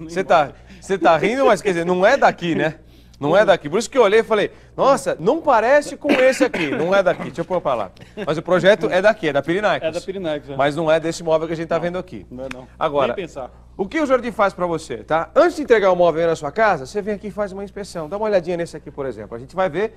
Você tá, você tá rindo, mas quer dizer, não é daqui, né? Não é daqui. Por isso que eu olhei e falei, nossa, não parece com esse aqui. Não é daqui, deixa eu pôr pra lá. Mas o projeto é daqui, é da Pirinaicos. É da Pirinaicos. É. Mas não é desse móvel que a gente tá não, vendo aqui. Não é não. Agora, Nem pensar. o que o Jordi faz pra você, tá? Antes de entregar o móvel na sua casa, você vem aqui e faz uma inspeção. Dá uma olhadinha nesse aqui, por exemplo. A gente vai ver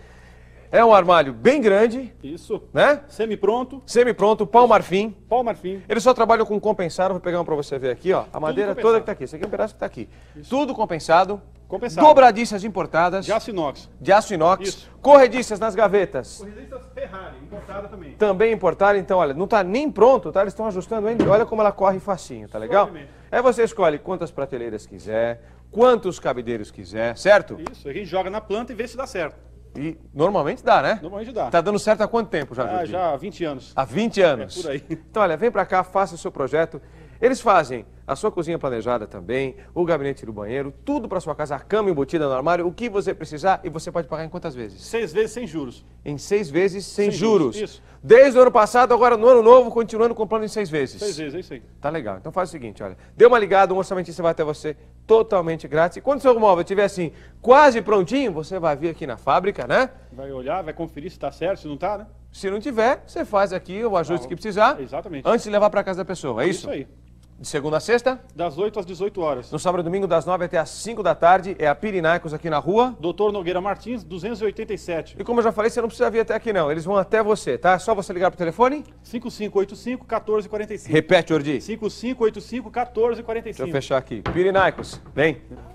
é um armário bem grande. Isso. Né? Semi-pronto. Semi-pronto, pau marfim. Pau marfim. Ele só trabalha com compensado. Vou pegar um para você ver aqui, ó. A madeira toda que tá aqui. Esse aqui é um pedaço que tá aqui. Isso. Tudo compensado. Compensado. Dobradiças importadas. De aço inox. De aço inox. Isso. Corrediças nas gavetas. Corrediças Ferrari, importada também. Também importada, então, olha, não está nem pronto, tá? Eles estão ajustando ainda. Olha como ela corre facinho, tá legal? É você escolhe quantas prateleiras quiser, quantos cabideiros quiser, certo? Isso, a gente joga na planta e vê se dá certo. E normalmente dá, né? Normalmente dá. Tá dando certo há quanto tempo já, ah, Já há 20 anos. Há 20 anos. É por aí. Então, olha, vem para cá, faça o seu projeto. Eles fazem a sua cozinha planejada também, o gabinete do banheiro, tudo para sua casa, a cama embutida no armário, o que você precisar e você pode pagar em quantas vezes? Seis vezes sem juros. Em seis vezes sem, sem juros. juros. Isso. Desde o ano passado, agora no ano novo, continuando comprando em seis vezes. Seis vezes, é isso aí. Tá legal. Então faz o seguinte, olha, dê uma ligada, um orçamentista vai até você totalmente grátis. E quando seu móvel estiver assim, quase prontinho, você vai vir aqui na fábrica, né? Vai olhar, vai conferir se está certo, se não está, né? Se não tiver, você faz aqui o ajuste ah, que precisar. Exatamente. Antes de levar para casa da pessoa, é, é isso? Isso aí. De segunda a sexta? Das 8 às 18 horas. No sábado e domingo, das 9 até às 5 da tarde, é a Pirinaicos aqui na rua. Doutor Nogueira Martins, 287. E como eu já falei, você não precisa vir até aqui não, eles vão até você, tá? É só você ligar pro telefone. 5585-1445. Repete, Ordi. 5585-1445. Deixa eu fechar aqui. Pirinaicos, vem.